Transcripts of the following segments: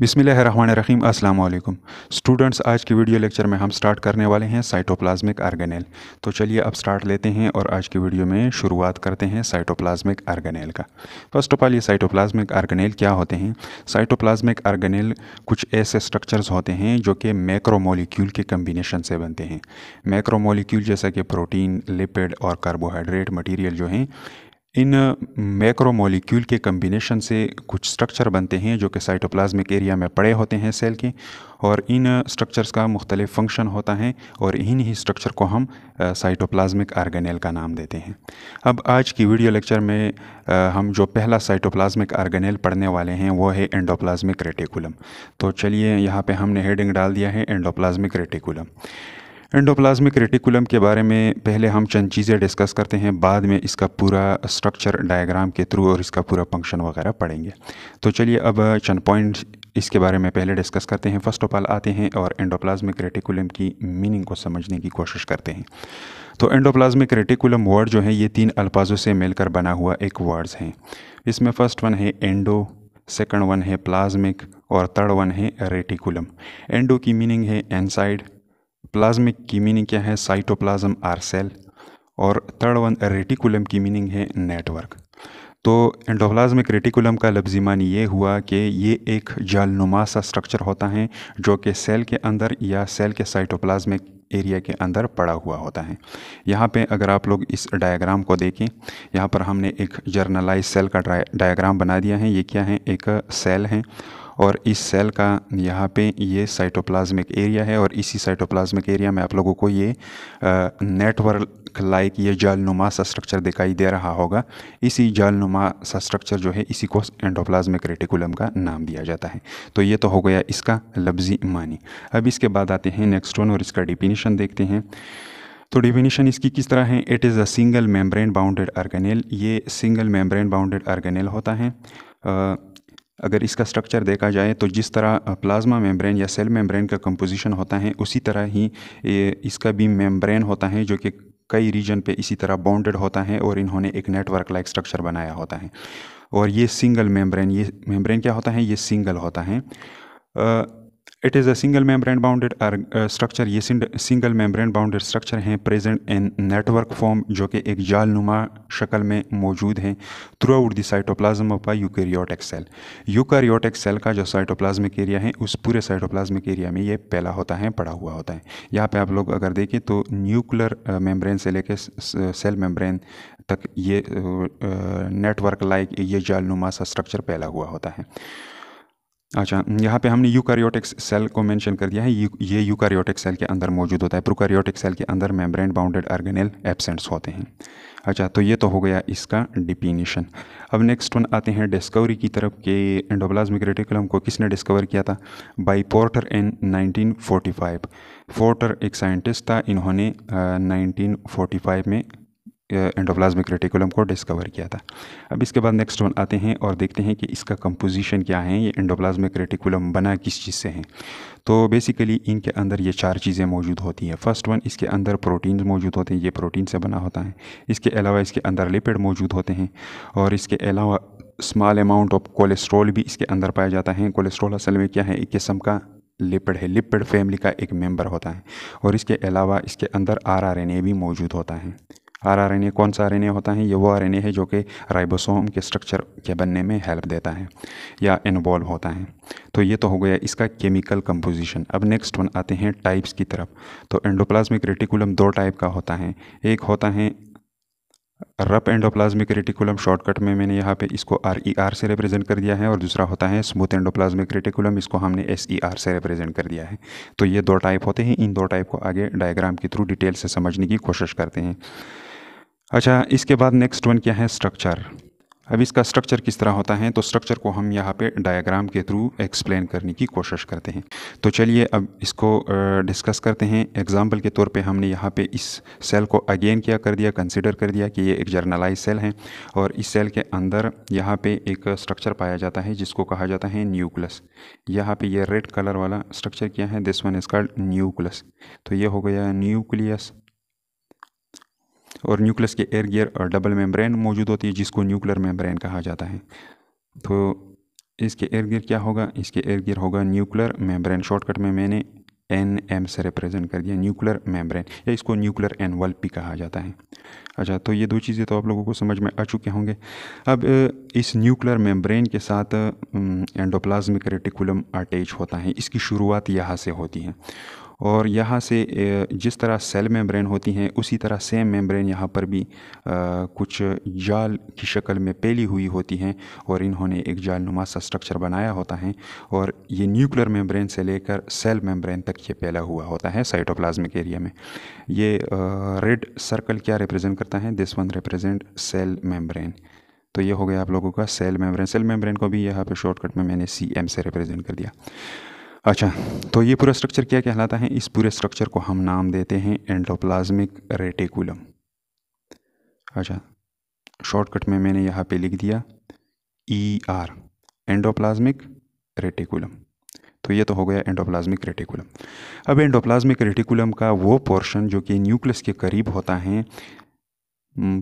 बिसमिल रहीम अस्सलाम स्टूडेंट्स आज की वीडियो लेक्चर में हम स्टार्ट करने वाले हैं साइटोप्लाज्मिक आर्गेनेल तो चलिए अब स्टार्ट लेते हैं और आज की वीडियो में शुरुआत करते हैं साइटोप्लाज्मिक आर्गेनेल का फर्स्ट ऑफ ऑल ये साइटोप्लाज्मिक आर्गेनेल क्या होते हैं साइटोप्लाज्मिक आर्गेनेल कुछ ऐसे स्ट्रक्चर्स होते हैं जो कि मैक्रोमोलिक्यूल के कम्बिनेशन से बनते हैं मैक्रोमोलिक्यूल जैसा कि प्रोटीन लिपिड और कार्बोहाइड्रेट मटीरियल जो हैं इन मैक्रोमोलिक्यूल के कम्बिनेशन से कुछ स्ट्रक्चर बनते हैं जो कि साइटोप्लाज्मिक एरिया में पड़े होते हैं सेल के और इन स्ट्रक्चर्स का मुख्तलिफ फंक्शन होता है और इन ही स्ट्रक्चर को हम साइटोप्लाज्मिक आर्गेनेल का नाम देते हैं अब आज की वीडियो लेक्चर में हम जो पहला साइटोप्लाज्मिक आर्गेनेल पढ़ने वाले हैं वो है एंडोप्लाज्मिक रेटिकुलम तो चलिए यहाँ पे हमने हेडिंग डाल दिया है एंडोप्लाज्मिक रेटिकुलम एंडोप्लाज्मिक रेटिकुलम के बारे में पहले हम चंद चीज़ें डिस्कस करते हैं बाद में इसका पूरा स्ट्रक्चर डायग्राम के थ्रू और इसका पूरा फंक्शन वगैरह पढ़ेंगे तो चलिए अब चंद पॉइंट इसके बारे में पहले डिस्कस करते हैं फर्स्ट ऑफ ऑल आते हैं और एंडोप्लाज्मिक रेटिकुलम की मीनिंग को समझने की कोशिश करते हैं तो एंडोप्लाज्मिक रेटिकुलम वर्ड जो है ये तीन अल्फाजों से मिलकर बना हुआ एक वर्ड्स हैं इसमें फ़र्स्ट वन है एंडो सेकंड वन है प्लाज्मिक और थर्ड वन है रेटिकुलम एंडो की मीनिंग है एनसाइड प्लाज्मिक की मीनिंग क्या है साइटोप्लाज्म आर सेल और थर्ड वन रेटिकुलम की मीनिंग है नेटवर्क तो एंडोप्लाज्मिक रेटिकुलम का लफ्जी मानी ये हुआ कि ये एक जालनुमा सा स्ट्रक्चर होता है जो कि सेल के अंदर या सेल के साइटोप्लाज्मिक एरिया के अंदर पड़ा हुआ होता है यहाँ पे अगर आप लोग इस डायग्राम को देखें यहाँ पर हमने एक जर्नलाइज सेल का डायग्राम बना दिया है ये क्या है एक सेल है और इस सेल का यहाँ पे ये साइटोप्लाज्मिक एरिया है और इसी साइटोप्लाज्मिक एरिया में आप लोगों को ये नेटवर्क लाइक ये जालनुमा सा स्ट्रक्चर दिखाई दे रहा होगा इसी जालनुमा सा स्ट्रक्चर जो है इसी को एंडोप्लाज्मिक रेटिकुलम का नाम दिया जाता है तो ये तो हो गया इसका लफ्ज़ी मानी अब इसके बाद आते हैं नेक्स्ट वन और इसका डिफिनीशन देखते हैं तो डिफिनीशन इसकी किस तरह है it is a single membrane bounded organelle ये सिंगल मेम्ब्रेन बाउंडेड आर्गेनेल होता है अगर इसका स्ट्रक्चर देखा जाए तो जिस तरह प्लाज्मा मेम्ब्रेन या सेल मेम्ब्रेन का कंपोजिशन होता है उसी तरह ही इसका भी मेम्ब्रेन होता है जो कि कई रीजन पे इसी तरह बाउंडेड होता है और इन्होंने एक नेटवर्क लाइक स्ट्रक्चर बनाया होता है और ये सिंगल मेम्ब्रेन ये मेम्ब्रेन क्या होता है ये सिंगल होता है it is a single membrane bounded structure ये सिंगल मेम्ब्रेन बाउंडेड स्ट्रक्चर हैं प्रेजेंट इन नेटवर्क फॉर्म जो कि एक जाल नुमा शक्ल में मौजूद हैं throughout the cytoplasm of a eukaryotic cell eukaryotic cell का जो साइटोप्लाज्मिक एरिया है उस पूरे साइटोप्लाज्मिक एरिया में ये पहला होता है पड़ा हुआ होता है यहाँ पे आप लोग अगर देखें तो न्यूक्लियर मेम्ब्रेन uh, से लेकर सेल मेम्ब्रेन तक ये नेटवर्क uh, लाइक uh, ये जालनुमा सा स्ट्रक्चर पहला हुआ होता है अच्छा यहाँ पे हमने यूकैरियोटिक सेल को मेंशन कर दिया है ये यूकैरियोटिक सेल के अंदर मौजूद होता है प्रोकैरियोटिक सेल के अंदर मेम्ब्रेन बाउंडेड आर्गेनेल एबसेंट्स होते हैं अच्छा तो ये तो हो गया इसका डिफिनीशन अब नेक्स्ट वन आते हैं डिस्कवरी की तरफ के एंडोब्लाज्मिक रेटिकुलम को किसने डिस्कवर किया था by Porter in nineteen five Porter एक साइंटिस्ट था इन्होंने uh, फाइव में एंडोप्लाज्मिक रेटिकुलम को डिस्कवर किया था अब इसके बाद नेक्स्ट वन आते हैं और देखते हैं कि इसका कंपोजिशन क्या है ये एंडोप्लाज्मिक रेटिकुलम बना किस चीज़ से है तो बेसिकली इनके अंदर ये चार चीज़ें मौजूद होती हैं फर्स्ट वन इसके अंदर प्रोटीन्स मौजूद होते हैं ये प्रोटीन से बना होता है इसके अलावा इसके अंदर लिपिड मौजूद होते हैं और इसके अलावा स्मॉल अमाउंट ऑफ कोलेस्ट्रॉल भी इसके अंदर पाया जाता है कोलेस्ट्रॉल असल में क्या है एक किस्म का लिपिड है लिपिड फैमिली का एक मेंबर होता है और इसके अलावा इसके अंदर आर भी मौजूद होता है आर आर एन ए कौन सा आर एन ए होता है ये वो आर एन ए है जो कि राइबोसोम के स्ट्रक्चर के बनने में हेल्प देता है या इन्वॉल्व होता है तो ये तो हो गया इसका केमिकल कंपोजिशन अब नेक्स्ट वन आते हैं टाइप्स की तरफ तो एंडोप्लाज्मिक रेटिकुलम दो टाइप का होता है एक होता है रप एंडोप्लाज्मिक रेटिकुलम शॉर्टकट में मैंने यहाँ पे इसको आर ई आर से रिप्रेजेंट कर दिया है और दूसरा होता है स्मूथ एंडोप्लाज्मिक रेटिकुलम इसको हमने एस ई आर से रिप्रेजेंट कर दिया है तो ये दो टाइप होते हैं इन दो टाइप को आगे डायग्राम के थ्रू डिटेल से समझने की कोशिश करते हैं अच्छा इसके बाद नेक्स्ट वन क्या है स्ट्रक्चर अब इसका स्ट्रक्चर किस तरह होता है तो स्ट्रक्चर को हम यहाँ पे डायग्राम के थ्रू एक्सप्लेन करने की कोशिश करते हैं तो चलिए अब इसको डिस्कस करते हैं एग्जाम्पल के तौर पे हमने यहाँ पे इस सेल को अगेन क्या कर दिया कंसिडर कर दिया कि ये एक जर्नलाइज सेल है और इस सेल के अंदर यहाँ पे एक स्ट्रक्चर पाया जाता है जिसको कहा जाता है न्यूक्लस यहाँ पर यह रेड कलर वाला स्ट्रक्चर क्या है this one is called nucleus तो ये हो गया न्यूक्लियस और न्यूक्लियस के एयर गियर और डबल मेम्ब्रेन मौजूद होती है जिसको न्यूक्लियर मेम्ब्रेन कहा जाता है तो इसके एयर गियर क्या होगा इसके एयर गियर होगा न्यूक्लियर मेम्ब्रेन शॉर्टकट में मैंने एन एम से रिप्रेजेंट कर दिया न्यूक्लियर मेम्ब्रेन या इसको न्यूक्लियर एनवल भी कहा जाता है अच्छा तो ये दो चीज़ें तो आप लोगों को समझ में आ चुके होंगे अब इस न्यूक्लियर मेम्ब्रेन के साथ एंडोप्लाज्मिक रेटिकुलम अटैच होता है इसकी शुरुआत यहाँ से होती है और यहाँ से जिस तरह सेल मेम्ब्रेन होती हैं उसी तरह सेम मेम्ब्रेन यहाँ पर भी कुछ जाल की शक्ल में पेली हुई होती हैं और इन्होंने एक जाल नुमा सा स्ट्रक्चर बनाया होता है और ये न्यूक्लियर मेम्ब्रेन से लेकर सेल मेम्ब्रेन तक ये पैला हुआ होता है साइटोप्लाज्मिक एरिया में ये रेड सर्कल क्या रिप्रेजेंट करता है this one represent cell membrane तो ये हो गया आप लोगों का सेल मेम्ब्रेन सेल मेम्ब्रेन को भी यहाँ पे शॉर्टकट में मैंने सी एम से रिप्रेजेंट कर दिया अच्छा तो ये पूरा स्ट्रक्चर क्या कहलाता है इस पूरे स्ट्रक्चर को हम नाम देते हैं एंडोप्लाज्मिक रेटिकुलम अच्छा शॉर्टकट में मैंने यहाँ पे लिख दिया ई आर एंडोप्लाज्मिक रेटिकुलम तो ये तो हो गया एंडोप्लाज्मिक रेटिकुलम अब एंडोप्लाज्मिक रेटिकुलम का वो पोर्शन जो कि न्यूक्लियस के करीब होता है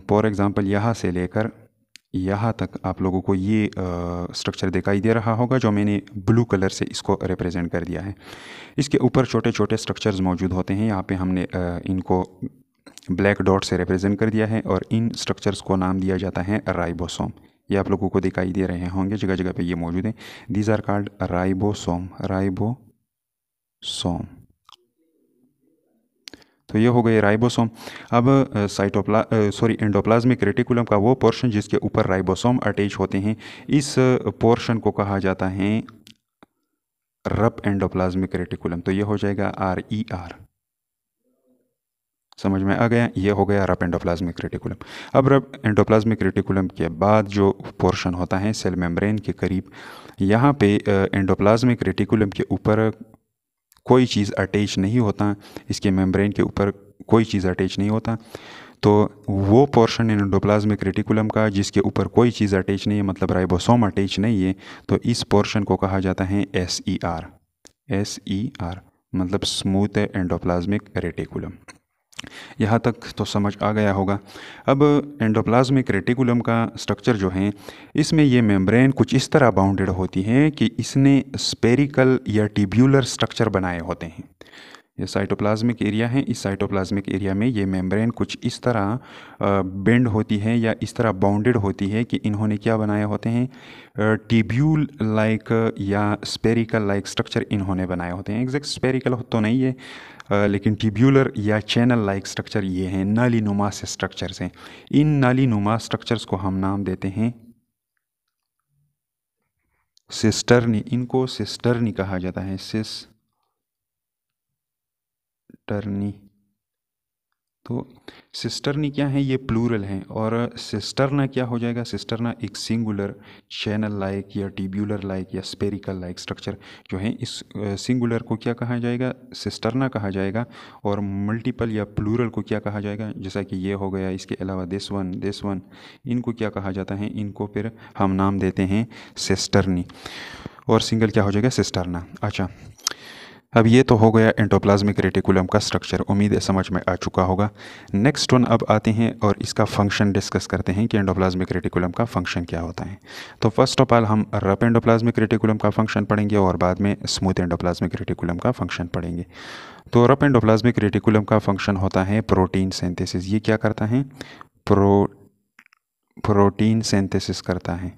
फॉर एग्ज़ाम्पल यहाँ से लेकर यहाँ तक आप लोगों को ये स्ट्रक्चर दिखाई दे रहा होगा जो मैंने ब्लू कलर से इसको रिप्रेजेंट कर दिया है इसके ऊपर छोटे छोटे स्ट्रक्चर्स मौजूद होते हैं यहाँ पे हमने आ, इनको ब्लैक डॉट से रिप्रेजेंट कर दिया है और इन स्ट्रक्चर्स को नाम दिया जाता है राइबोसोम ये आप लोगों को दिखाई दे रहे होंगे जगह जगह पर ये मौजूद हैं दीज आर कार्ड राइबोसोम सोम तो ये हो गए राइबोसोम अब साइटोप्ला सॉरी एंडोप्लाज्मिक रेटिकुलम का वो पोर्शन जिसके ऊपर राइबोसोम अटैच होते हैं इस पोर्शन को कहा जाता है रप एंडोप्लाज्मिक रेटिकुलम तो ये हो जाएगा आर ई आर समझ में आ गया ये हो गया रप एंडोप्लाज्मिक रेटिकुलम अब रप एंडोप्लाज्मिक रेटिकुलम के बाद जो पोर्शन होता है सेल मेम्ब्रेन के करीब यहाँ पे एंडोप्लाज्मिक रेटिकुलम के ऊपर कोई चीज़ अटैच नहीं होता इसके मेम्ब्रेन के ऊपर कोई चीज़ अटैच नहीं होता तो वो पोर्शन एंडोप्लाज्मिक रेटिकुलम का जिसके ऊपर कोई चीज़ अटैच नहीं है मतलब राइबोसोम अटैच नहीं है तो इस पोर्शन को कहा जाता है S E R S E R मतलब स्मूथ एंडोप्लाज्मिक रेटिकुलम यहाँ तक तो समझ आ गया होगा अब एंडोप्लाज्मिक रेटिकुलम का स्ट्रक्चर जो है इसमें ये मेम्ब्रेन कुछ इस तरह बाउंडेड होती है कि इसने स्पेरिकल या टिब्यूलर स्ट्रक्चर बनाए होते हैं ये साइटोप्लाज्मिक एरिया है इस साइटोप्लाज्मिक एरिया में ये मेम्ब्रेन कुछ इस तरह बेंड होती है या इस तरह बाउंडेड होती है कि इन्होंने क्या बनाए होते हैं टिब्यूल लाइक या स्पेरिकल लाइक स्ट्रक्चर इन्होंने बनाए होते हैं एग्जैक्ट स्पेरिकल तो नहीं है लेकिन टिब्यूलर या चैनल लाइक स्ट्रक्चर ये हैं नाली नुमा से स्ट्रक्चर्स हैं इन नाली नुमा स्ट्रक्चर्स को हम नाम देते हैं सिस्टर्नी इनको सिस्टर्नी कहा जाता है सिस सिस्टरनी तो सिस्टरनी क्या है ये प्लूरल हैं और सिस्टरना क्या हो जाएगा सिस्टरना एक सिंगुलर चैनल लाइक या टिब्यूलर लाइक या स्पेरिकल लाइक स्ट्रक्चर जो है इस सिंगुलर को क्या कहा जाएगा सिस्टरना कहा जाएगा और मल्टीपल या प्लूरल को क्या कहा जाएगा जैसा कि ये हो गया इसके अलावा दिस वन दिस वन इनको क्या कहा जाता है इनको फिर हम नाम देते हैं सिस्टरनी और सिंगल क्या हो जाएगा सिस्टरना अच्छा अब ये तो हो गया एंटोप्लाज्मिक रेटिकुलम का स्ट्रक्चर उम्मीद है समझ में आ चुका होगा नेक्स्ट वन अब आते हैं और इसका फंक्शन डिस्कस करते हैं कि एंडोप्लाज्मिक रेटिकुलम का फंक्शन क्या होता है तो फर्स्ट ऑफ ऑल हम रफ एंडोप्लाज्मिक रेटिकुलम का फंक्शन पढ़ेंगे और बाद में स्मूथ एंडोप्लाज्मिक रेटिकुलम का फंक्शन पढ़ेंगे तो रफ एंडोप्लाज्मिक रेटिकुलम का फंक्शन होता है प्रोटीन सेंथेसिस ये क्या करता है प्रो प्रोटीन सेंथेसिस करता है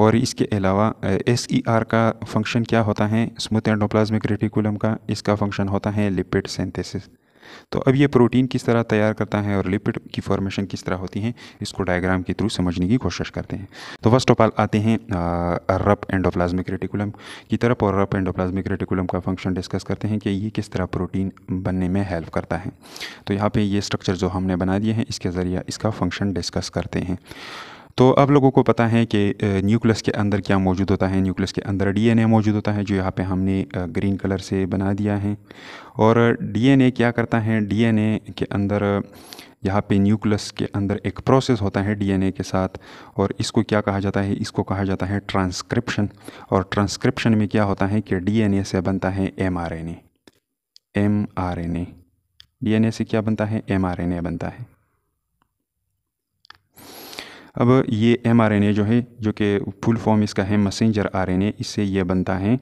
और इसके अलावा एस ई आर का फंक्शन क्या होता है स्मूथ एंडोप्लाज्मिक रेटिकुलम का इसका फंक्शन होता है लिपिड सिंथेसिस तो अब ये प्रोटीन किस तरह तैयार करता है और लिपिड की फॉर्मेशन किस तरह होती है इसको डायग्राम के थ्रू समझने की कोशिश करते हैं तो फर्स्ट ऑफ ऑल आते हैं रप एंडोप्लाज्मिक रेटिकुलम की तरफ और रप एंडोप्लाज्मिक रेटिकुलम का फंक्शन डिस्कस करते हैं कि ये किस तरह प्रोटीन बनने में हेल्प करता है तो यहाँ पर ये स्ट्रक्चर जो हमने बना दिए हैं इसके ज़रिए इसका फंक्शन डिस्कस करते हैं तो अब लोगों को पता है कि न्यूक्लियस के अंदर क्या मौजूद होता है न्यूक्लियस के अंदर डीएनए मौजूद होता है जो यहाँ पे हमने ग्रीन कलर से बना दिया है और डीएनए क्या करता है डीएनए के अंदर यहाँ पे न्यूक्लियस के अंदर एक प्रोसेस होता है डीएनए के साथ और इसको क्या कहा जाता है इसको कहा जाता है ट्रांसक्रिप्शन और ट्रांसक्रिप्शन में क्या होता है कि डीएनए से बनता है एमआरएनए एमआरएनए डीएनए से क्या बनता है एमआरएनए बनता है अब ये एम आर एन ए जो है जो कि फुल फॉर्म इसका है मैसेंजर आर एन ए इससे ये बनता है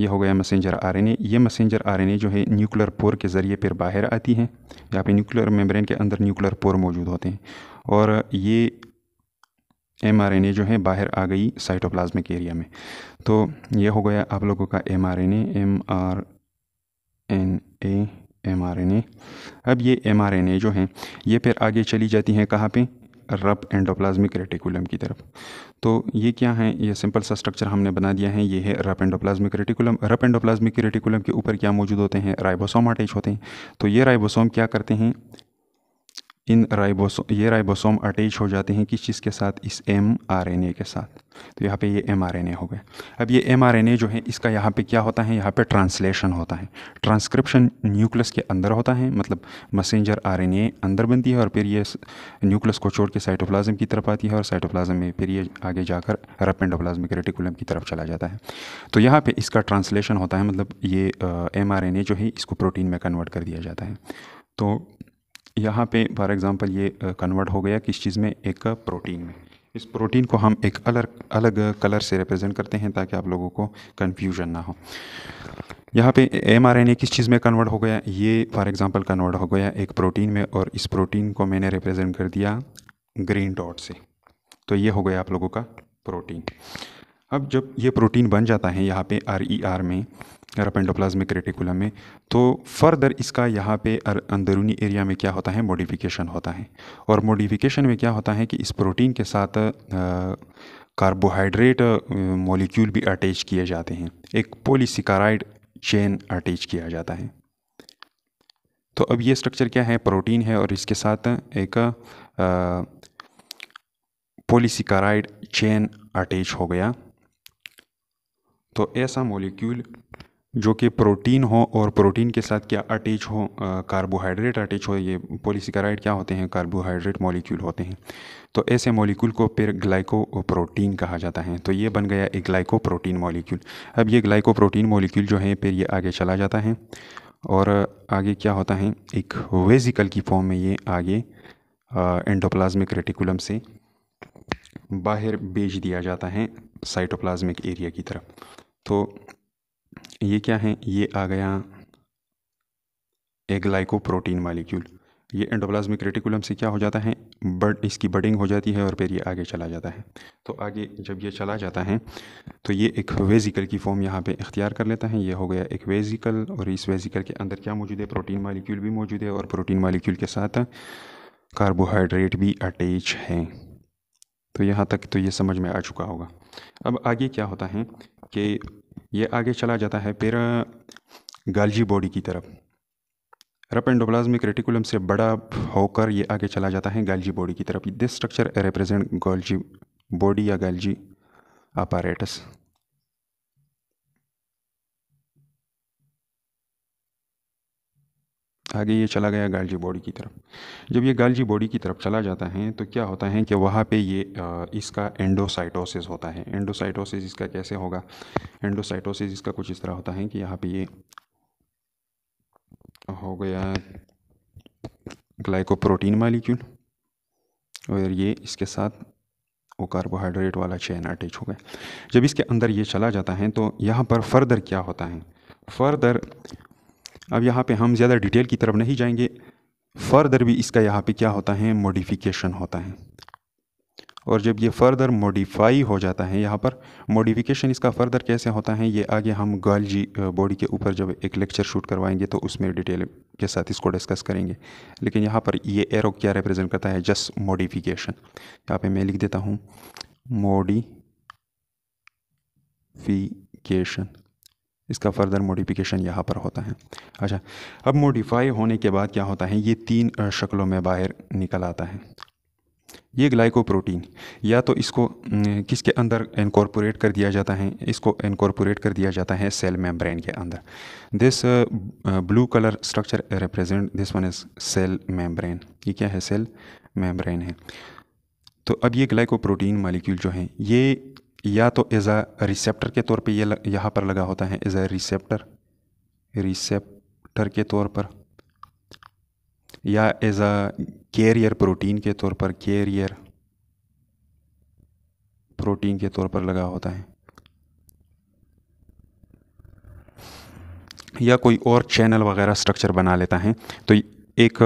ये हो गया मैसेंजर आर एन ए ये मैसेंजर आर एन ए जो है न्यूक्लियर पोर के ज़रिए फिर बाहर आती हैं यहाँ पे न्यूक्लियर मेम्ब्रेन के अंदर न्यूक्लियर पोर मौजूद होते हैं और ये एम आर एन ए जो है बाहर आ गई साइटोप्लाज्मिक एरिया में तो ये हो गया आप लोगों का M R N A M R N A M R N A अब ये एम आर एन ए जो हैं ये फिर आगे चली जाती हैं कहाँ पर रब एंडोप्लाज्मिक रेटिकुलम की तरफ तो ये क्या है ये सिंपल सा स्ट्रक्चर हमने बना दिया है ये है rough endoplasmic reticulum rough endoplasmic reticulum के ऊपर क्या मौजूद होते हैं राइबोसोम अटैच होते हैं तो ये राइबोसोम क्या करते हैं इन राइबोसोम ये राइबोसोम अटैच हो जाते हैं किस चीज़ के साथ इस एम आर एन ए के साथ तो यहाँ पे ये एम आर एन ए हो गए अब ये एम आर एन ए जो है इसका यहाँ पे क्या होता है यहाँ पे ट्रांसलेशन होता है ट्रांसक्रिप्शन न्यूक्लियस के अंदर होता है मतलब मैसेंजर आर एन ए अंदर बनती है और फिर ये न्यूक्लियस को छोड़ के साइटोप्लाज्म की तरफ आती है और साइटोप्लाज्म में फिर ये आगे जाकर रपेंडोप्लाज्मिक रेटिकुलम की तरफ चला जाता है तो यहाँ पर इसका ट्रांसलेशन होता है मतलब ये एम आर एन ए जो है इसको प्रोटीन में कन्वर्ट कर दिया जाता है तो यहाँ पे फॉर एग्ज़ाम्पल ये कन्वर्ट uh, हो गया किस चीज़ में एक प्रोटीन uh, में इस प्रोटीन को हम एक अलग अलग कलर uh, से रिप्रेजेंट करते हैं ताकि आप लोगों को कन्फ्यूजन ना हो यहाँ पे एम आर एन ए किस चीज़ में कन्वर्ट हो गया ये फॉर एग्ज़ाम्पल कन्वर्ट हो गया एक प्रोटीन में और इस प्रोटीन को मैंने रिप्रेजेंट कर दिया ग्रीन डॉट से तो ये हो गया आप लोगों का प्रोटीन अब जब ये प्रोटीन बन जाता है यहाँ पे आर ई आर में रपेंडोप्लाज्मिक रेटिकुलम में तो फर्दर इसका यहाँ पे अंदरूनी एरिया में क्या होता है मॉडिफिकेशन होता है और मॉडिफिकेशन में क्या होता है कि इस प्रोटीन के साथ कार्बोहाइड्रेट मॉलिक्यूल भी अटैच किए जाते हैं एक पोलिसिकाराइड चेन अटैच किया जाता है तो अब ये स्ट्रक्चर क्या है प्रोटीन है और इसके साथ एक पोलिसिकाराइड चेन अटैच हो गया तो ऐसा मॉलिक्यूल जो कि प्रोटीन हो और प्रोटीन के साथ क्या अटैच हो कार्बोहाइड्रेट अटैच हो ये पोलिसिकराइड क्या होते हैं कार्बोहाइड्रेट मॉलिक्यूल होते हैं तो ऐसे मॉलिक्यूल को फिर ग्लाइको प्रोटीन कहा जाता है तो ये बन गया एक ग्लाइको प्रोटीन मॉलिक्यूल अब ये ग्लाइको प्रोटीन मॉलिक्यूल जो है फिर ये आगे चला जाता है और आगे क्या होता है एक वेजिकल की फॉर्म में ये आगे एंडोप्लाज्मिक रेटिकुलम से बाहर बेच दिया जाता है साइटोप्लाज्मिक एरिया की तरफ तो ये क्या है ये आ गया एक ग्लाइकोप्रोटीन मालिक्यूल ये एंडोप्लाज्मिक रेटिकुलम से क्या हो जाता है बड इसकी बडिंग हो जाती है और फिर ये आगे चला जाता है तो आगे जब ये चला जाता है तो ये एक वेजिकल की फॉर्म यहाँ पे इख्तियार कर लेता है ये हो गया एक वेजिकल और इस वेजिकल के अंदर क्या मौजूद है प्रोटीन मालिक्यूल भी मौजूद है और प्रोटीन मालिक्यूल के साथ कार्बोहाइड्रेट भी अटैच है तो यहाँ तक तो ये समझ में आ चुका होगा अब आगे क्या होता है कि ये आगे चला जाता है पेरा गालजी बॉडी की तरफ रप एंडोप्लाज्मिक रेटिकुलम से बड़ा होकर ये आगे चला जाता है गालजी बॉडी की तरफ this structure represent Golgi body या गालजी अपारेटस आगे ये चला गया गालजी बॉडी की तरफ जब ये गालजी बॉडी की तरफ चला जाता है तो क्या होता है कि वहाँ पे ये इसका एंडोसाइटोसिस होता है एंडोसाइटोसिस इसका कैसे होगा एंडोसाइटोसिस इसका कुछ इस तरह होता है कि यहाँ पे ये हो गया ग्लाइकोप्रोटीन मालिक्यूल और ये इसके साथ वो कार्बोहाइड्रेट वाला चैन अटैच हो गया जब इसके अंदर ये चला जाता है तो यहाँ पर फर्दर क्या होता है फर्दर अब यहाँ पे हम ज़्यादा डिटेल की तरफ नहीं जाएंगे फर्दर भी इसका यहाँ पे क्या होता है मॉडिफिकेशन होता है और जब ये फर्दर मॉडिफाई हो जाता है यहाँ पर मॉडिफिकेशन इसका फर्दर कैसे होता है ये आगे हम गर्ल जी बॉडी के ऊपर जब एक लेक्चर शूट करवाएंगे तो उसमें डिटेल के साथ इसको डिस्कस करेंगे लेकिन यहाँ पर ये एरो क्या रिप्रेजेंट करता है जस्ट मॉडिफिकेशन यहाँ पे मैं लिख देता हूँ मॉडिफिकेशन इसका फर्दर मोडिफिकेशन यहाँ पर होता है अच्छा अब मोडिफाई होने के बाद क्या होता है ये तीन शक्लों में बाहर निकल आता है ये ग्लाइकोप्रोटीन या तो इसको किसके अंदर इनकॉर्पोरेट कर दिया जाता है इसको इनकॉर्पोरेट कर दिया जाता है सेल मेम्ब्रेन के अंदर this blue colour structure represent this one is cell membrane ये क्या है सेल मेम्ब्रेन है तो अब ये ग्लाइकोप्रोटीन मालिक्यूल जो हैं ये या तो एज अ रिसेप्टर के तौर पे ये यह यहाँ पर लगा होता है एज अ रिसेप्टर रिसेप्टर के तौर पर या एज अ कैरियर प्रोटीन के तौर पर कैरियर प्रोटीन के तौर पर लगा होता है या कोई और चैनल वगैरह स्ट्रक्चर बना लेता है तो एक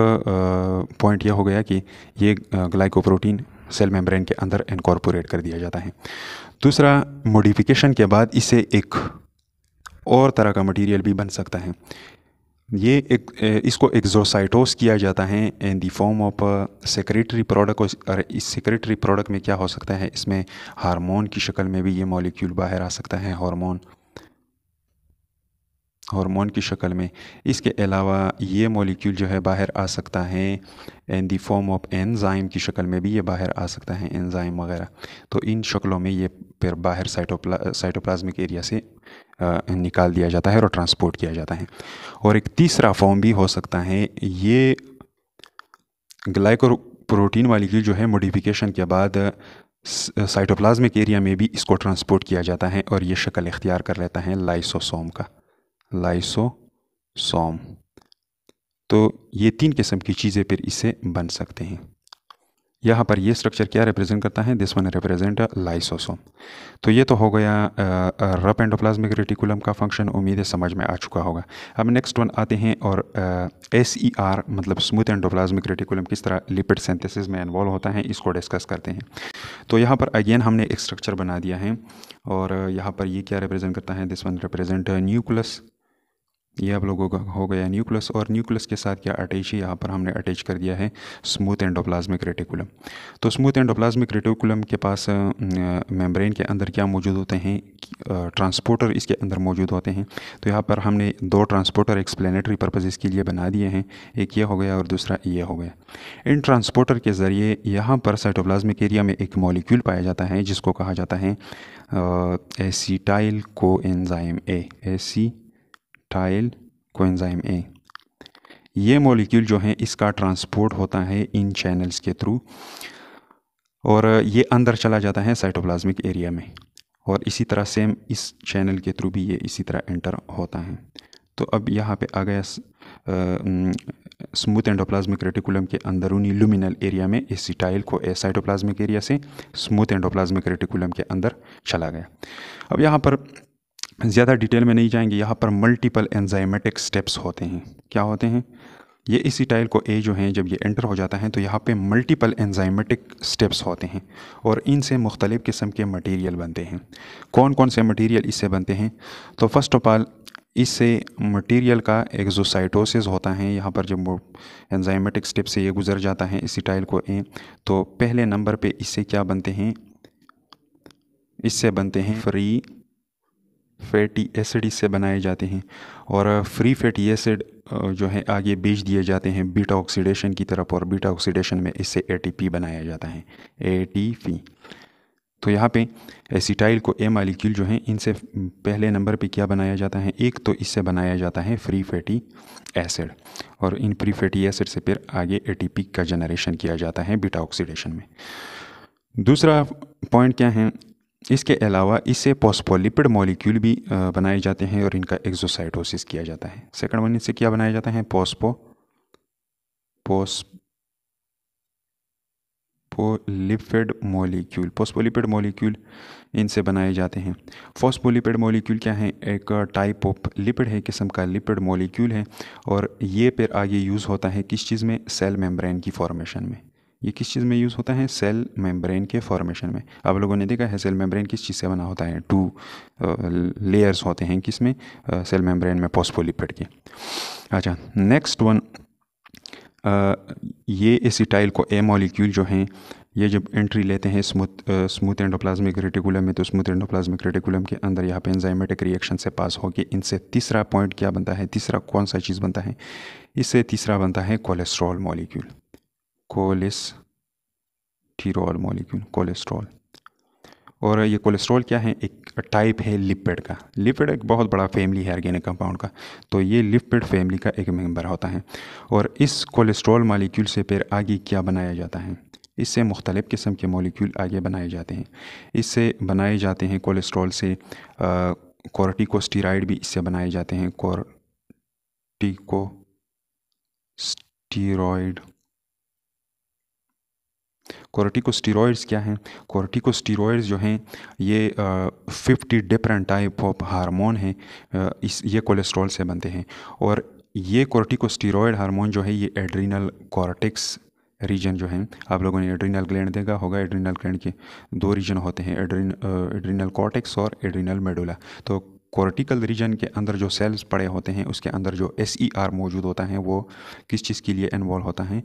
पॉइंट यह हो गया कि ये ग्लाइकोप्रोटीन सेल मेम्ब्रेन के अंदर इनकॉर्पोरेट कर दिया जाता है दूसरा मोडिफिकेशन के बाद इसे एक और तरह का मटेरियल भी बन सकता है ये एक इसको एक्जोसाइटोस किया जाता है in the form of secretory product और इस सेक्रेटरी प्रोडक्ट में क्या हो सकता है इसमें हार्मोन की शक्ल में भी ये मॉलिक्यूल बाहर आ सकता है हार्मोन हार्मोन की शक्ल में इसके अलावा ये मॉलिक्यूल जो है बाहर आ सकता है in the form of enzyme की शक्ल में भी ये बाहर आ सकता है एनजाइम वगैरह तो इन शक्लों में ये फिर बाहर साइटोप्ला साइटोप्लाज्मिक एरिया से निकाल दिया जाता है और ट्रांसपोर्ट किया जाता है और एक तीसरा फॉर्म भी हो सकता है ये ग्लाइको प्रोटीन मॉलिक्यूल जो है मोडिफिकेशन के बाद साइटोप्लाज्मिक एरिया में भी इसको ट्रांसपोर्ट किया जाता है और ये शक्ल इख्तियार कर लेता है लाइसोसोम का लाइसोसोम तो ये तीन किस्म की चीज़ें फिर इससे बन सकते हैं यहाँ पर ये स्ट्रक्चर क्या रिप्रेजेंट करता है दिस वन रिप्रेजेंट लाइसोसोम तो ये तो हो गया रफ एंडोप्लाज्मिक रेटिकुलम का फंक्शन उम्मीद है समझ में आ चुका होगा अब नेक्स्ट वन आते हैं और एस ई आर मतलब स्मूथ एंडोप्लाज्मिक रेटिकुलम किस तरह लिपिड सेंथेसिस में इन्वॉल्व होता है इसको डिस्कस करते हैं तो यहाँ पर अगेन हमने एक स्ट्रक्चर बना दिया है और यहाँ पर ये क्या रिप्रेजेंट करता है दिस वन रिप्रेजेंट न्यूक्लस ये आप लोगों का हो गया न्यूक्लियस और न्यूक्लियस के साथ क्या अटैच है यहाँ पर हमने अटैच कर दिया है स्मूथ एंडोप्लाज्मिक रेटिकुलम तो स्मूथ एंडोप्लाज्मिक रेटिकुलम के पास मेम्ब्रेन के अंदर क्या मौजूद होते हैं ट्रांसपोर्टर इसके अंदर मौजूद होते हैं तो यहाँ पर हमने दो ट्रांसपोर्टर एक्सप्लेनेटरी पर्पज़ इसके लिए बना दिए हैं एक ये हो गया और दूसरा ये हो गया इन ट्रांसपोर्टर के ज़रिए यहाँ पर साइटोप्लाज्मिक एरिया में एक मॉलिक्यूल पाया जाता है जिसको कहा जाता है एसीटाइल को एनजाइम ए एसी पेप्टाइल कोएंजाइम ए ये मॉलिक्यूल जो है इसका ट्रांसपोर्ट होता है इन चैनल्स के थ्रू और ये अंदर चला जाता है साइटोप्लाज्मिक एरिया में और इसी तरह सेम इस चैनल के थ्रू भी ये इसी तरह एंटर होता है तो अब यहाँ पे आ गया स्मूथ एंडोप्लाज्मिक रेटिकुलम के अंदरूनी लुमिनल एरिया में एसिटाइल को एसाइटोप्लाज्मिक एरिया से स्मूथ एंडोप्लाज्मिक रेटिकुलम के अंदर चला गया अब यहाँ पर ज़्यादा डिटेल में नहीं जाएंगे यहाँ पर मल्टीपल एंजाइमेटिक स्टेप्स होते हैं क्या होते हैं ये इसी टाइल को ए जो है जब ये एंटर हो जाता है तो यहाँ पे मल्टीपल एंजाइमेटिक स्टेप्स होते हैं और इनसे मुख्तलिफ़ किस्म के मटेरियल बनते हैं कौन कौन से मटेरियल इससे बनते हैं तो फ़र्स्ट ऑफ ऑल इससे मटेरियल का एग्जोसाइटोसिस होता है यहाँ पर जब वो एंजाइमेटिक स्टेप से ये गुजर जाता है इसी टाइल को ए तो पहले नंबर पर इससे क्या बनते हैं इससे बनते हैं फ्री फैटी एसिड इससे बनाए जाते हैं और फ्री फैटी एसिड जो है आगे बेच दिए जाते हैं बीटा ऑक्सीडेशन की तरफ और बीटा ऑक्सीडेशन में इससे एटीपी बनाया जाता है एटीपी तो यहाँ पे एसीटाइल को ए मालिक्यूल जो है इनसे पहले नंबर पे क्या बनाया जाता है एक तो इससे बनाया जाता है फ्री फैटी एसिड और इन फ्री फैटी एसिड से फिर आगे पी का जनरेशन किया जाता है बीटा ऑक्सीडेशन में दूसरा पॉइंट क्या है इसके अलावा इसे पोस्पोलिपिड मॉलिक्यूल भी बनाए जाते हैं और इनका एक्जोसाइटोसिस किया जाता है सेकंड वन इससे क्या बनाया जाता है पोस्पो पोस्पोलिपिड मॉलिक्यूल पोस्पोलिपिड मॉलिक्यूल इनसे बनाए जाते हैं फोस्पोलिपिड मॉलिक्यूल क्या है एक टाइप ऑफ लिपिड है किस्म का लिपिड मॉलिक्यूल है और ये फिर आगे यूज़ होता है किस चीज़ में सेल मेम्ब्रेन की फॉर्मेशन में ये किस चीज़ में यूज़ होता है सेल मेम्ब्रेन के फॉर्मेशन में आप लोगों ने देखा है सेल मेम्ब्रेन किस चीज़ से बना होता है टू लेयर्स होते हैं किस में सेल मेम्ब्रेन में पॉस्फोलिपिड के अच्छा नेक्स्ट वन ये एसिटाइल को ए मॉलिक्यूल जो हैं ये जब एंट्री लेते हैं स्मूथ स्मूथ एंडोप्लाज्मिक रेटिकुलम में तो स्मूथ एंडोप्लाज्मिक रेटिकुलम के अंदर यहाँ पे एंजाइमेटिक रिएक्शन से पास होकर इनसे तीसरा पॉइंट क्या बनता है तीसरा कौन सा चीज़ बनता है इससे तीसरा बनता है cholesterol molecule cholesterol molecule cholesterol और ये कोलेस्ट्रॉल क्या है एक टाइप है लिपिड का लिपिड एक बहुत बड़ा फैमिली है ऑर्गेनिक कंपाउंड का तो ये लिपिड फैमिली का एक मेंबर होता है और इस कोलेस्ट्रॉल मॉलिक्यूल से फिर आगे क्या बनाया जाता है इससे मुख्तलिफ़ किस्म के मॉलिक्यूल आगे बनाए जाते हैं इससे बनाए जाते हैं कोलेस्ट्रॉल से कॉर्टिकोस्टीराइड भी इससे बनाए जाते हैं कॉर्टिको स्टीरोड कॉर्टिकोस्टीरॉइड्स क्या हैं कॉर्टिकोस्टीरॉइड्स जो हैं ये fifty different type of hormone हैं इस ये कोलेस्ट्रॉल से बनते हैं और ये कॉर्टिकोस्टीरॉयड हार्मोन जो है ये एड्रीनल कॉर्टिक्स रीजन जो है आप लोगों ने एड्रीनल ग्लैंड देखा होगा एड्रीनल ग्लैंड के दो रीजन होते हैं एड्रीन एड्रीनल कॉर्टेक्स और एड्रीनल मेडुला तो कॉर्टिकल रीजन के अंदर जो सेल्स पड़े होते हैं उसके अंदर जो एस ई आर मौजूद होता है वो किस चीज़ के लिए इन्वॉल्व होता है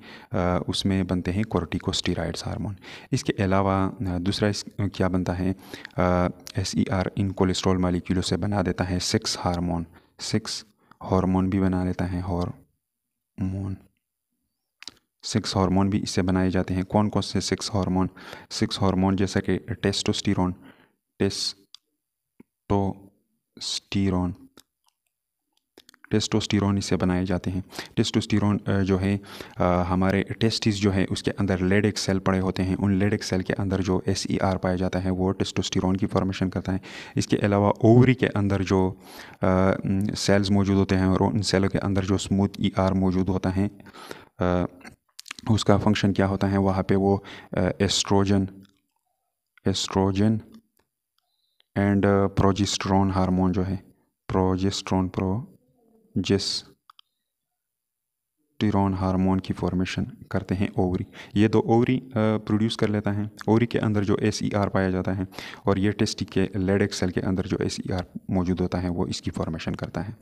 उसमें बनते हैं कॉर्टिकोस्टीराइड्स हार्मोन इसके अलावा दूसरा इस क्या बनता है एस ई आर इन कोलेस्ट्रॉल मालिक्यूलों से बना देता है सेक्स हार्मोन सेक्स हार्मोन भी बना लेता है हॉर्मोन सिक्स हार्मोन भी इससे बनाए जाते हैं कौन कौन से सिक्स हार्मोन सिक्स हार्मोन जैसा कि टेस्टोस्टिरोन टेस्टो टेस्टोस्टीरोन टेस्टोस्टीरोन इससे बनाए जाते हैं टेस्टोस्टीरोन जो है हमारे टेस्टिस जो है उसके अंदर लेडिक सेल पड़े होते हैं उन लेडिक सेल के अंदर जो एस ई आर पाया जाता है वो टेस्टोस्टीरोन की फॉर्मेशन करता है इसके अलावा ओवरी के अंदर जो सेल्स मौजूद होते हैं और उन सेलों के अंदर जो स्मूथ ई e आर मौजूद होता है उसका फंक्शन क्या होता है वहाँ पर वो estrogen estrogen and progesterone hormone जो है प्रोजेस्ट्रॉन प्रो जिस टेस्टोस्टेरोन हार्मोन की फॉर्मेशन करते हैं ओवरी ये दो ओवरी प्रोड्यूस कर लेता है ओवरी के अंदर जो एस ई आर पाया जाता है और ये टेस्टिक के लेडेक सेल के अंदर जो एस ई आर मौजूद होता है वो इसकी फॉर्मेशन करता है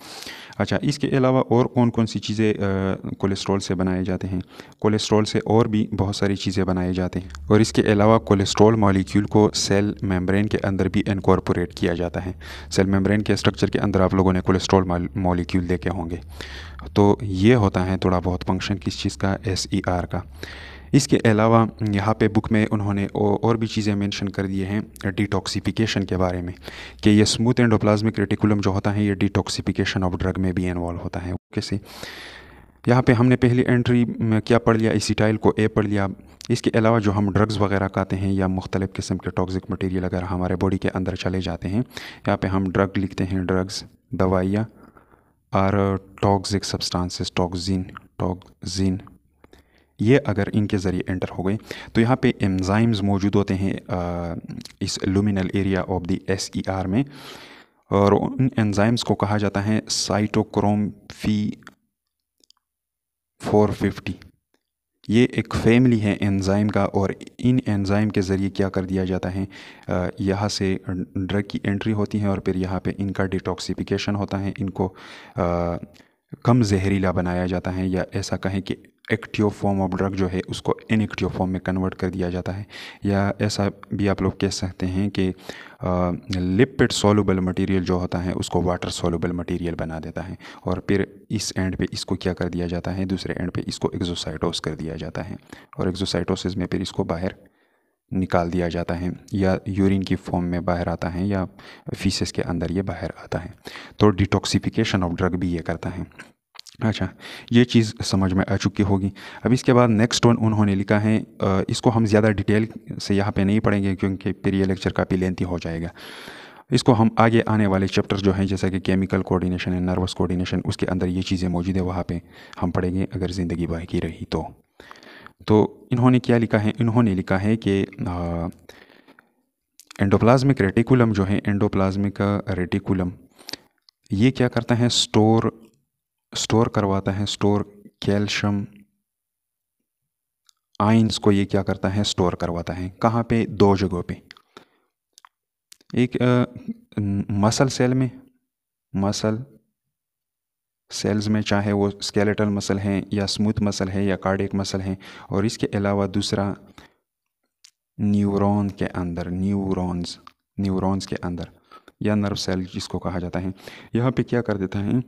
अच्छा इसके अलावा और कौन कौन सी चीज़ें कोलेस्ट्रॉल से बनाए जाते हैं कोलेस्ट्रॉल से और भी बहुत सारी चीज़ें बनाए जाते हैं और इसके अलावा कोलेस्ट्रॉल मॉलिक्यूल को सेल मेम्ब्रेन के अंदर भी इनकॉर्पोरेट किया जाता है सेल मेम्ब्रेन के स्ट्रक्चर के अंदर आप लोगों ने कोलेस्ट्रॉल मॉलिक्यूल देखे होंगे तो ये होता है थोड़ा बहुत फंक्शन किस चीज़ का एस ई आर का इसके अलावा यहाँ पे बुक में उन्होंने और भी चीज़ें मेंशन कर दिए हैं डिटॉक्सिफिकेशन के बारे में कि ये स्मूथ एंडोप्लाज्मिक रेटिकुलम जो होता है ये डिटॉक्सिफिकेशन ऑफ ड्रग में भी इन्वॉल्व होता है कैसे यहाँ पे हमने पहली एंट्री में क्या पढ़ लिया इसीटाइल को ए पढ़ लिया इसके अलावा जो हम ड्रग्स वगैरह खाते हैं या मुख्तलिफ़ किस्म के टॉक्सिक मटेरियल अगर हमारे बॉडी के अंदर चले जाते हैं यहाँ पे हम ड्रग लिखते हैं ड्रग्स दवाइयाँ और टॉक्सिक सब्सटेंसेस टॉक्सिन जीन ये अगर इनके ज़रिए एंटर हो गए तो यहाँ पे एंजाइम्स मौजूद होते हैं इस luminal area of the S E R में और उन एंजाइम्स को कहा जाता है साइटोक्रोम फी फोर फिफ्टी ये एक फैमिली है एंजाइम का और इन एंजाइम के ज़रिए क्या कर दिया जाता है यहाँ से ड्रग की एंट्री होती है और फिर यहाँ पे इनका डिटॉक्सिफिकेशन होता है इनको कम जहरीला बनाया जाता है या ऐसा कहें कि एक्टिव फॉर्म ऑफ ड्रग जो है उसको इनएक्टिव फॉर्म में कन्वर्ट कर दिया जाता है या ऐसा भी आप लोग कह सकते हैं कि लिपिड सॉलुबल मटेरियल जो होता है उसको वाटर सॉलुबल मटेरियल बना देता है और फिर इस एंड पे इसको क्या कर दिया जाता है दूसरे एंड पे इसको एग्जोसाइटोस कर दिया जाता है और एग्जोसाइटोसिस में फिर इसको बाहर निकाल दिया जाता है या यूरिन की फॉर्म में बाहर आता है या फीसेस के अंदर ये बाहर आता है तो डिटॉक्सिफिकेशन ऑफ ड्रग भी ये करता है अच्छा ये चीज़ समझ में आ चुकी होगी अब इसके बाद नेक्स्ट वन उन्होंने लिखा है इसको हम ज़्यादा डिटेल से यहाँ पे नहीं पढ़ेंगे क्योंकि फिर ये लेक्चर काफ़ी लेंथी हो जाएगा इसको हम आगे आने वाले चैप्टर जो हैं जैसा कि chemical coordination and nervous coordination उसके अंदर ये चीज़ें मौजूद है वहाँ पे हम पढ़ेंगे अगर ज़िंदगी बाकी रही तो तो इन्होंने क्या लिखा है इन्होंने लिखा है कि एंडोप्लाज्मिक रेटिकुलम जो है एंडोप्लाज्मिक रेटिकुलम ये क्या करता है स्टोर स्टोर करवाता है स्टोर कैल्शियम आइंस को ये क्या करता है स्टोर करवाता है कहाँ पे दो जगहों पे एक मसल सेल में मसल सेल्स में चाहे वो स्केलेटल मसल हैं या स्मूथ मसल है या कार्डिक मसल हैं और इसके अलावा दूसरा न्यूरॉन के अंदर न्यूरॉन्स न्यूरॉन्स के अंदर या नर्व सेल जिसको कहा जाता है यहाँ पे क्या कर देता है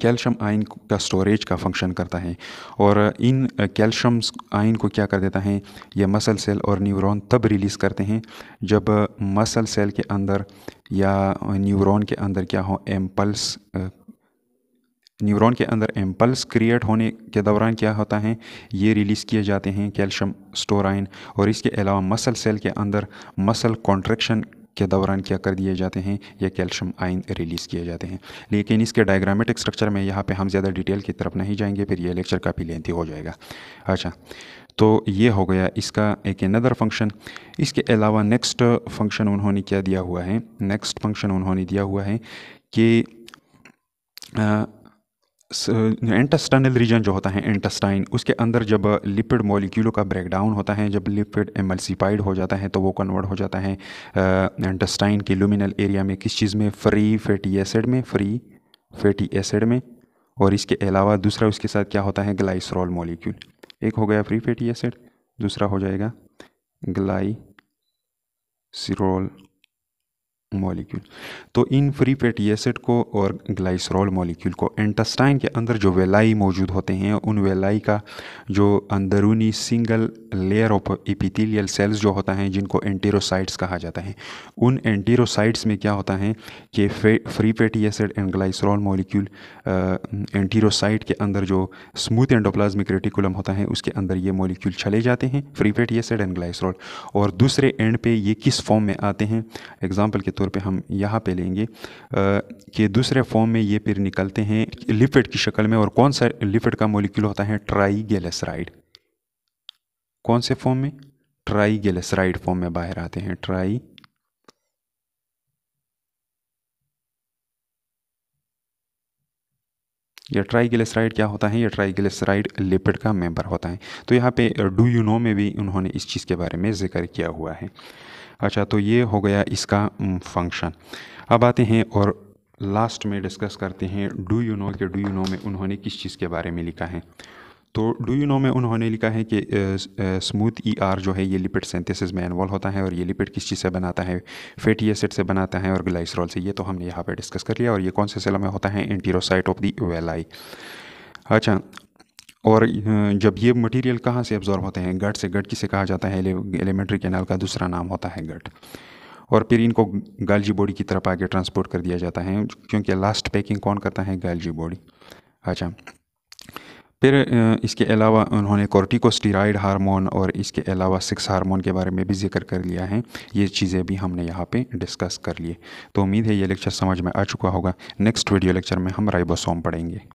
कैल्शियम आयन का स्टोरेज का फंक्शन करता है और इन कैल्शियम आयन को क्या कर देता है यह मसल सेल और न्यूरॉन तब रिलीज़ करते हैं जब मसल सेल के अंदर या न्यूरॉन के अंदर क्या हो एम्पल्स न्यूरॉन के अंदर एम्पल्स क्रिएट होने के दौरान क्या होता है ये रिलीज़ किए जाते हैं कैल्शियम स्टोराइन और इसके अलावा मसल सेल के अंदर मसल कॉन्ट्रेक्शन के दौरान क्या कर दिए जाते हैं या कैल्शियम आयन रिलीज़ किए जाते हैं लेकिन इसके डायग्रामेटिक स्ट्रक्चर में यहाँ पे हम ज़्यादा डिटेल की तरफ नहीं जाएंगे फिर ये लेक्चर काफ़ी लेंथी हो जाएगा अच्छा तो ये हो गया इसका एक अनदर फंक्शन इसके अलावा नेक्स्ट फंक्शन उन्होंने क्या दिया हुआ है नेक्स्ट फंक्शन उन्होंने दिया हुआ है कि इंटेस्टाइनल रीजन जो होता है इंटस्टाइन उसके अंदर जब लिपिड मॉलिक्यूलों का ब्रेकडाउन होता है जब लिपिड एमल्सीफाइड हो जाता है तो वो कन्वर्ट हो जाता है इंटस्टाइन के लुमिनल एरिया में किस चीज़ में फ्री फैटी एसिड में फ्री फैटी एसिड में और इसके अलावा दूसरा उसके साथ क्या होता है ग्लाइसरॉल मॉलिक्यूल एक हो गया फ्री फैटी एसिड दूसरा हो जाएगा सिरोल मॉलिक्यूल तो इन फ्री फैटी एसिड को और ग्लाइसरॉल मॉलिक्यूल को इंटस्टाइन के अंदर जो वेलाई मौजूद होते हैं उन वेलाई का जो अंदरूनी single layer of epithelial cells जो होता है जिनको एंटीरोसाइट्स कहा जाता है उन एंटीरोसाइट्स में क्या होता है कि free fatty acid and glycerol molecule enterocyte के अंदर जो स्मूथ एंडोप्लाज्मिक रेटिकुलम होता है उसके अंदर ये मॉलिक्यूल चले जाते हैं free fatty acid and glycerol और दूसरे एंड पे ये किस फॉर्म में आते हैं एग्जाम्पल के तो तौर पे हम यहाँ पे लेंगे कि दूसरे फॉर्म में ये फिर निकलते हैं लिफेट की शक्ल में और कौन सा लिफेट का मोलिक्यूल होता है ट्राई ट्राईगेलेसराइड कौन से फॉर्म में ट्राई ट्राईगेलेसराइड फॉर्म में बाहर आते हैं ट्राई या ट्राइग्लिसराइड क्या होता है या ट्राइग्लिसराइड लिपिड का मेंबर होता है तो यहाँ पे डू यू नो में भी उन्होंने इस चीज़ के बारे में जिक्र किया हुआ है अच्छा तो ये हो गया इसका फंक्शन अब आते हैं और लास्ट में डिस्कस करते हैं डू यू नो के डू यू नो में उन्होंने किस चीज़ के बारे में लिखा है तो डू यू नो में उन्होंने लिखा है कि स्मूथ ई आर जो है ये लिपिड सेंथेसिस में इन्वॉल्व होता है और ये लिपिड किस चीज़ से बनाता है फैटी एसिड से बनाता है और ग्लाइसरॉल से ये तो हमने यहाँ पर डिस्कस कर लिया और ये कौन से सेल में होता है एंटीरोसाइट ऑफ दी वेलाई अच्छा और जब ये मटेरियल कहाँ से अब्जॉर्व होते हैं गट से गट किसे कहा जाता है एलिमेंट्री कैनाल का दूसरा नाम होता है गट और फिर इनको गालजी बॉडी की तरफ आगे ट्रांसपोर्ट कर दिया जाता है क्योंकि लास्ट पैकिंग कौन करता है गालजी बॉडी अच्छा फिर इसके अलावा उन्होंने कॉर्टिकोस्टीराइड हार्मोन और इसके अलावा सिक्स हार्मोन के बारे में भी जिक्र कर लिया है ये चीज़ें भी हमने यहाँ पे डिस्कस कर लिए तो उम्मीद है ये लेक्चर समझ में आ चुका होगा नेक्स्ट वीडियो लेक्चर में हम राइबोसोम पढ़ेंगे